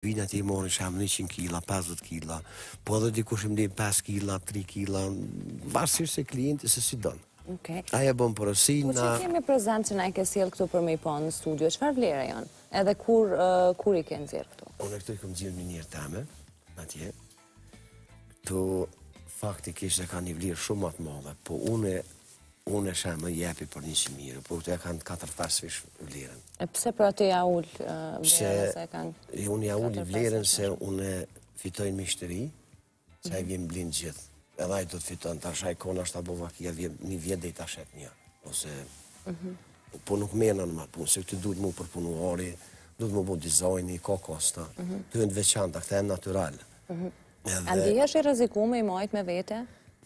vina ti morë në shamë 100 kila, 50 kila, po edhe dikush më dhejmë 5 kila, 3 kila, varsirë se klienti se si donë. Aja bon porosina... Po që kemi prezent që na e kësiel këtu për me i ponë në studio, që farë vlerë janë? Edhe kur, kur i kënë zirë këtu? Unë e këtu i këmë zirë një njërë tame, atje, të fakti kështë e ka një vlerë shumë atë modhe, po unë e unë e shemë më jepi për një që mirë, për të e kanë katër tharë vlerën. E pëse për atë e jaullë vlerën se e kanë? Unë jaullë i vlerën se unë e fitojnë më shtëri, që e mhm. vjenë blinë gjithë, edhe ajtë do të fitojnë, të arshaj kona është të bova kja një vjetë dhe i tashet një, ose, mhm. po nuk mena në matë punë, se këtë du të mu përpunu ori, të mu bu dizajni, mhm. i kokosta, të vëndë veçanta, këtë e natural. Andi dhe i rëzikume i majtë me vete?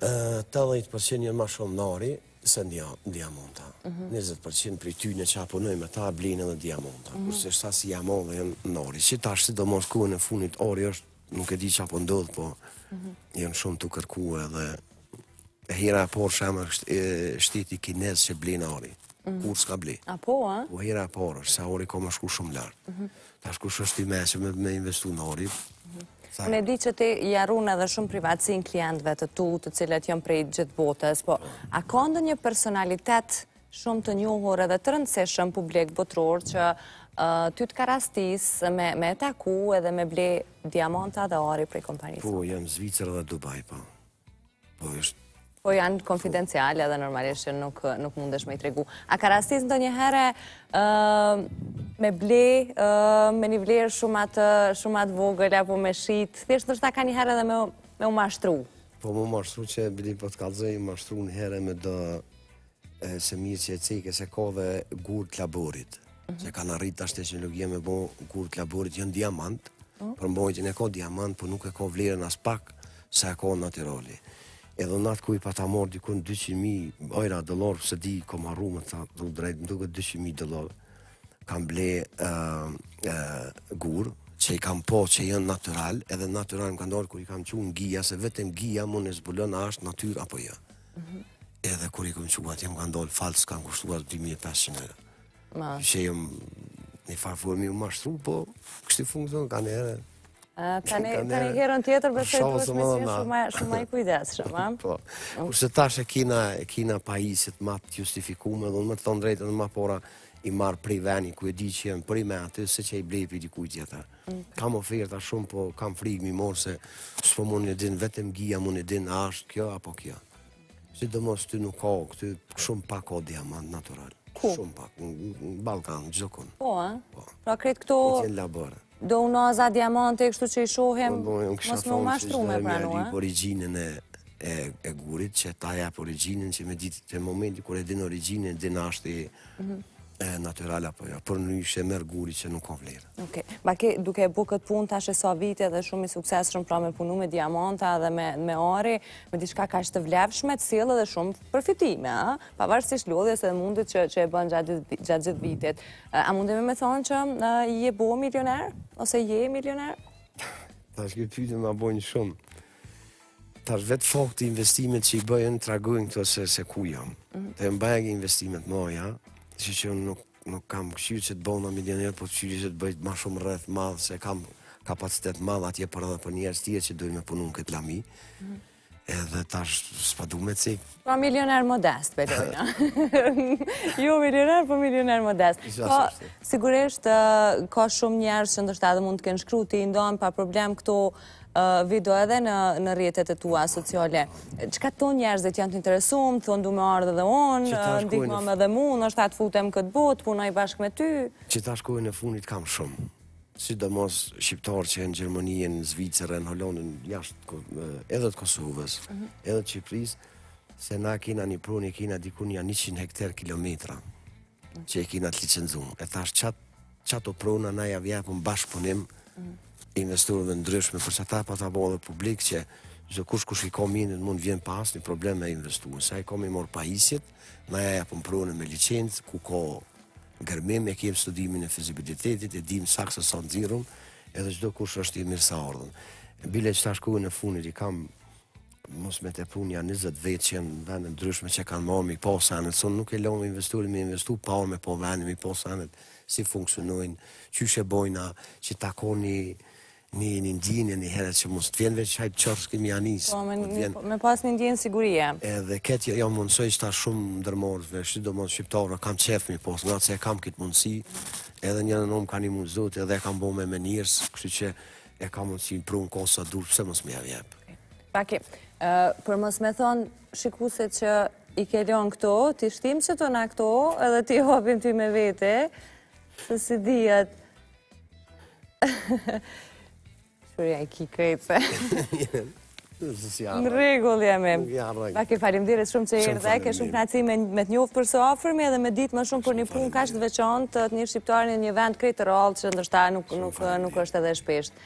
të dhejtë përqen një ma shumë se një diamonta. 20% për ty në që apunoj me ta blinë mhm. dhe diamonta. Kurse shta si jamonve në nori. Që ta shtë do mos kuën e funit ori është, nuk e di që apo ndodhë, po mhm. janë shumë të kërkuë edhe e hira e por shama shtiti kinesë që blinë ori. Mhm. Kur s'ka blinë. A po, a? Po hira e por është, se ori ko më shku shumë lartë. Ta shku shështi me që me investu në ori, Në di që ti jarun edhe shumë privatësin klientve të tu, të cilët jënë prej gjithë botës, po a kondë një personalitet shumë të njohur edhe të rëndëseshëm publik botëror që ty të karastis me taku edhe me ble diamanta dhe ori prej kompanisë? Po, janë Zvicër dhe Dubaj, po. Po, është Po janë konfidenciale dhe normalisht nuk mundesh me i tregu. A karastis në të një me ble, me një vlerë shumat vogël, apo me shitë, thjeshtë nështë ta ka një herë edhe me u mashtru. Po mu mashtru që bili për po të kalëzëj, mashtru një herë me dë se mirë që e cekë, se ka dhe gurë të laborit, mhm. se kanë rritë ashtë teknologje me bo gurë të laborit, jënë diamant, mhm. për mbojtjën e ka diamant, por nuk e ka vlerën as pak, se e ka në roli. Edhe në atë ku i pa ta morë dikun 200.000 ojra dëlorë, pëse di, kom arru me ta, dhu drejtë, në 200.000 kam ble uh, uh, gurë, që i kam po që jënë natural, edhe natural më ka ndonë kër i kam qunë gija, se vetëm gija më në zbulën a është natyr apo jë. Jo. Mm -hmm. Edhe kër i kam qunë atje më ka ndonë falë, s'kam kushtuar 2500 euro. Ma. Që jëmë një farë formi më mashtru, po kështë i funksionë, ka një herë. Ka një herën tjetër, bërë se duhet me zhjë shumë ma i kujdes, shumë. Po, kurse tash e kina pajisit ma të justifikume, dhe në më të thonë drejtë, në ma pora i marë pri veni, ku e di që jenë pri me aty, se që i blej për i dikuj mm. Kam oferta shumë, po kam frikë mi morë, se s'po mu një dinë, vetëm gija mu një dinë, ashtë kjo, apo kjo. Si do mos ty nuk ka, këty shumë pak ka diamant natural. Ku? Shumë pak, në Balkan, në gjokon. Po, a? Po. Pra kretë këto... Po, do unë aza diamante, kështu që i shohem, po, po, mos më mashtru me pra nuk, ha? Eh? Po originën e gurit, që ta ja për originin, që me ditë të momenti, kër e din originën, din ashtë i mhm e natural apo jo, për një ishe guri që nuk ka vlerë. Oke, ba ke duke e bu këtë pun tash e sa vite dhe shumë i sukses shumë pra me punu me diamanta dhe me ori, me diçka shka ka shtë vlefshme të silë dhe shumë përfitime, a? Pa varës lodhjes edhe mundit që e bën gjatë gjithë vitit. A mundet me thonë që i e bo milioner? Ose je milioner? Tash këtë pyte ma bojnë shumë. Ta vetë fokë të investimet që i bëjnë, tragojnë këto se ku jam. Të mhm. e investimet moja, Si që unë nuk, nuk kam këshyri që të bëhë në milionerë, po këshyri që të bëjtë ma shumë rreth madhë, se kam kapacitet madhë atje për edhe për njerës tje që dojnë me punu në këtë lami. Mm -hmm edhe tash s'pa du me cik. Pra milioner modest, Pedojna. Jo milioner, po milioner modest. Po, sigurisht, uh, ka shumë njerës që ndërshëta dhe mund të kënë shkru ti ndonë pa problem këto uh, video edhe në rjetet e tua sociale. Qka të tonë njerës dhe të janë të interesumë, thonë du me ardhe dhe onë, uh, ndikëma me dhe mu, nështë atë futem këtë botë, punaj bashkë me ty. ta shkojnë e funit kam shumë sidomos shqiptarë që janë Gjermanië, në Zvicër, në Holandë, jashtë edhe të Kosovës, mhm. edhe të Shqipërisë, se na kina një pronë, kina diku një 100 hektar kilometra. Çe kina të licencuam. E thash çat çato pronë na ja vjen pun mhm. investurëve punim ndryshme për çata pa ta dhe publik që zë kush kush i ka mendën mund vjen pa asnjë problem me investuesin. Sa i komi mor pajisjet, na ja pun pronë me licenzë, ku ka gërmim, e kemë studimin e fizibilitetit, e dim saksës se sa nëzirëm, edhe qdo kush është i mirë sa ardhën. Bile që ta shkuve në funit, i kam mos me te punja 20 vetë që në vendën ndryshme që kanë marë mi posë anët, sonë nuk e lomë investurit mi investu, pa me po vendën mi posë anët, si funksionojnë, që shë bojna, që takoni Një një ndjenje një herë që mund të vjenë veç hajtë qërë së kemi anisë. Po, po, po, me pas një ndjenë sigurie. Edhe këtë jo, jo më nësoj që ta shumë më dërmorë, dhe do më shqiptarë, kam qefë mi posë, nga që e kam këtë mundësi, edhe një në nëmë ka një mundës dhëtë, edhe e kam bo me menirës, kështë që e kam mundësi në prunë kosa dhurë, pëse mësë më javë jepë. Paki, për mësë me thonë shikuse që i ke këto, ti shtim që të na këto, edhe ti hopim ti me vete, se si dhijat. Shurja i kikrejtëse. Në regull jemi. Da ke falim dire shumë që erë dhe, ke shumë knaci me të njufë për së ofërmi edhe me ditë më shumë për një punë ka të veqonë të të një shqiptarë një vend krejtë rolë që ndërshta nuk është edhe shpesht.